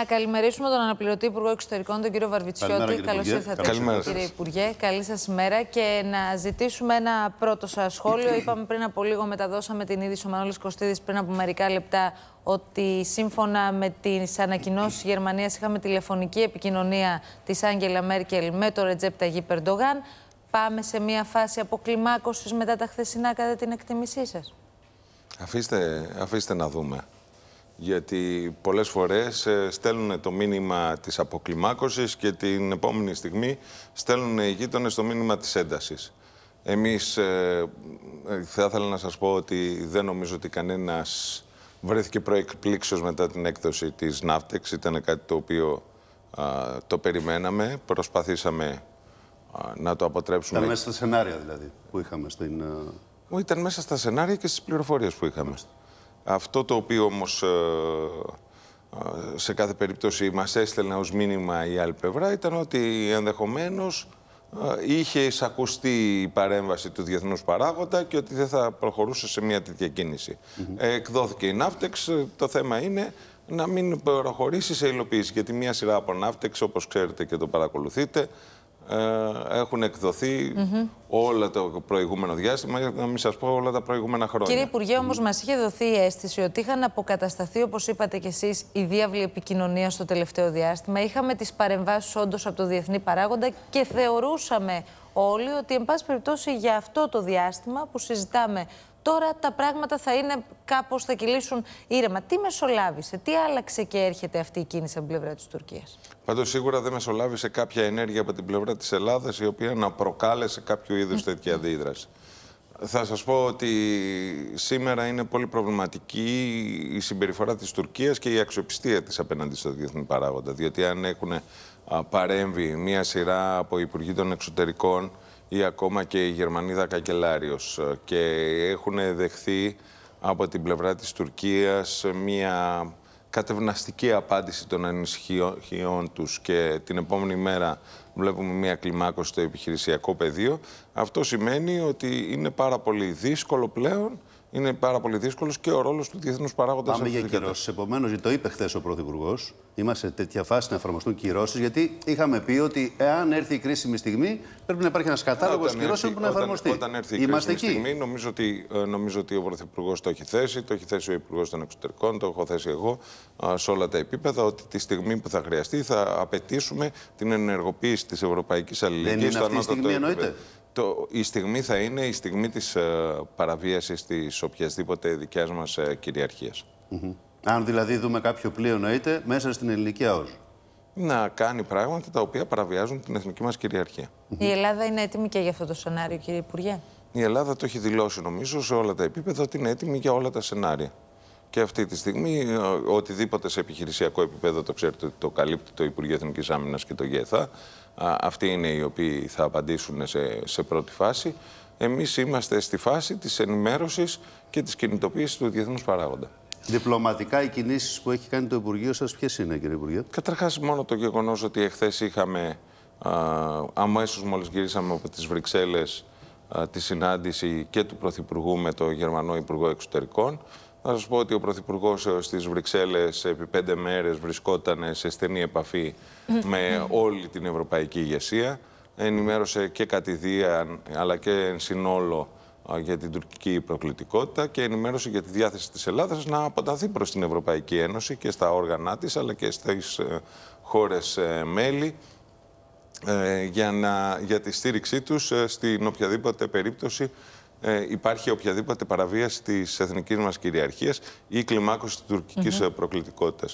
Να καλημερίσουμε τον αναπληρωτή Υπουργό Εξωτερικών, τον κύριο Βαρβιτσιώτη. Καλώ ήρθατε, κύριε Υπουργέ. Καλή σας ημέρα και να ζητήσουμε ένα πρώτο σας σχόλιο. Είπαμε πριν από λίγο, μεταδώσαμε την είδηση ο Μανώλης Κωστίδης πριν από μερικά λεπτά, ότι σύμφωνα με τις ανακοινώσεις της Γερμανίας είχαμε τηλεφωνική επικοινωνία της Άγγελα Μέρκελ με τον Ρετζέπ Ταγί Περντογάν. Πάμε σε μια φάση αποκλιμάκωσης μετά τα χθεσινά, κατά την εκτίμησή σας. Αφήστε, αφήστε να δούμε. Γιατί πολλές φορές ε, στέλνουν το μήνυμα της αποκλιμάκωσης και την επόμενη στιγμή στέλνουν οι γείτονες το μήνυμα της έντασης. Εμείς ε, ε, θα ήθελα να σας πω ότι δεν νομίζω ότι κανένας βρέθηκε προεκπλήξεως μετά την έκδοση της Ναύτεξ. Ήταν κάτι το οποίο το περιμέναμε, προσπαθήσαμε να το αποτρέψουμε. Ήταν μέσα στα σενάρια δηλαδή που είχαμε στην... Ήταν μέσα στα σενάρια και στις πληροφορίες που είχαμε. Αυτό το οποίο όμως ε, ε, σε κάθε περίπτωση μας έστελνε ως μήνυμα η άλλη πλευρά ήταν ότι ενδεχομένως ε, είχε εισακουστεί η παρέμβαση του διεθνούς παράγοντα και ότι δεν θα προχωρούσε σε μια τέτοια κίνηση. Mm -hmm. Εκδόθηκε η Ναύτεξ, το θέμα είναι να μην προχωρήσει σε υλοποίηση γιατί μια σειρά από Ναύτεξ όπως ξέρετε και το παρακολουθείτε ε, έχουν εκδοθεί mm όλα το προηγούμενο διάστημα, για να μην σας πω όλα τα προηγούμενα χρόνια. Κύριε Υπουργέ, όμως, μας είχε δοθεί η αίσθηση ότι είχαν αποκατασταθεί, όπως είπατε κι εσείς, η διάβλοι επικοινωνίας στο τελευταίο διάστημα. Είχαμε τις παρεμβάσεις όντως από το διεθνή παράγοντα και θεωρούσαμε όλοι ότι, εν πάση περιπτώσει, για αυτό το διάστημα που συζητάμε Τώρα τα πράγματα θα είναι κάπως, θα κυλήσουν ήρεμα. Τι μεσολάβησε, τι άλλαξε και έρχεται αυτή η κίνηση από την πλευρά της Τουρκίας. Πάντως, σίγουρα δεν μεσολάβησε κάποια ενέργεια από την πλευρά της Ελλάδας η οποία να προκάλεσε κάποιο είδους τέτοια αντίδραση. Θα σας πω ότι σήμερα είναι πολύ προβληματική η συμπεριφορά της Τουρκίας και η αξιοπιστία της απέναντι στο διεθνή παράγοντα. Διότι αν έχουν παρέμβει μία σειρά από Υπουργοί των Εξωτερικών ή ακόμα και η Γερμανίδα Κακελάριος ε, και έχουν δεχθεί από την πλευρά της Τουρκίας μια κατευναστική απάντηση των ανησυχιών τους και την επόμενη μέρα βλέπουμε μια κλιμάκωση στο επιχειρησιακό πεδίο. Αυτό σημαίνει ότι είναι πάρα πολύ δύσκολο πλέον είναι πάρα πολύ δύσκολος και ο ρόλος του διεθνούς παράγοντας Πάμε για κυρώσεις. Επομένως, το είπε χθες ο Πρωθυπουργός, είμαστε σε τέτοια φάση να εφαρμοστούν κυρώσεις, γιατί είχαμε πει ότι εάν έρθει η κρίσιμη στιγμή, πρέπει να υπάρχει ένας κατάλογος κυρώσεων που να εφαρμοστεί. Όταν, όταν έρθει η είμαστε κρίσιμη εκεί. στιγμή, νομίζω ότι, ε, νομίζω ότι ο Πρωθυπουργός το έχει θέσει, το έχει θέσει ο Υπουργός των Εξωτερικών, το έχω θέσει εγώ ε, σε όλα τα επίπεδα, ότι τη στιγμή που θα χρειαστεί θα απαιτήσουμε την ενεργοποίηση της Ευρωπαϊκή Αλληλεγγύη. Δεν είναι αυτή η στιγμή, εννοείται. Το, η στιγμή θα είναι η στιγμή της ε, παραβίασης της οποιασδήποτε δικιάς μας ε, κυριαρχίας. Mm Αν δηλαδή δούμε κάποιο πλοίο εννοείται μέσα στην ελληνική ΑΟΣ. Να κάνει πράγματα τα οποία παραβιάζουν την εθνική μας κυριαρχία. Η Ελλάδα είναι έτοιμη και για αυτό το σενάριο κύριε Υπουργέ. Η Ελλάδα το έχει δηλώσει νομίζω σε όλα τα επίπεδα ότι είναι έτοιμη για όλα τα σενάρια. Και αυτή τη στιγμή ε, οτιδήποτε σε επιχειρησιακό επίπεδο το ξέρετε ότι το καλύπτει το Υπουργείο Εθνικής Άμυνας και το ΓΕΘΑ. Αυτοί είναι οι οποίοι θα απαντήσουν σε, σε πρώτη φάση. Εμείς είμαστε στη φάση της ενημέρωσης και της κινητοποίησης του διεθνούς παράγοντα. Διπλωματικά οι κινήσεις που έχει κάνει το Υπουργείο σας ποιες είναι κύριε Υπουργέ? Καταρχάς μόνο το γεγονός ότι εχθές είχαμε αμέσω αμέσως μόλις γυρίσαμε από τις Βρυξέλλες τη συνάντηση και του Πρωθυπουργού με το Γερμανό Υπουργό Εξωτερικών να σας πω ότι ο Πρωθυπουργός ε, στις Βρυξέλλες επί πέντε μέρες βρισκόταν σε στενή επαφή με όλη την ευρωπαϊκή ηγεσία. Ενημέρωσε και κατηδίαν αλλά και εν συνόλο για την τουρκική προκλητικότητα και ενημέρωσε για τη διάθεση της Ελλάδας να αποταθεί προς την Ευρωπαϊκή Ένωση και στα όργανά της αλλά και στις ε, χώρες ε, μέλη για, να, για τη στήριξή τους στην οποιαδήποτε περίπτωση ε, υπάρχει οποιαδήποτε παραβίαση της εθνικής μας κυριαρχίας ή κλιμάκωσης της τουρκικής προκλητικότητα.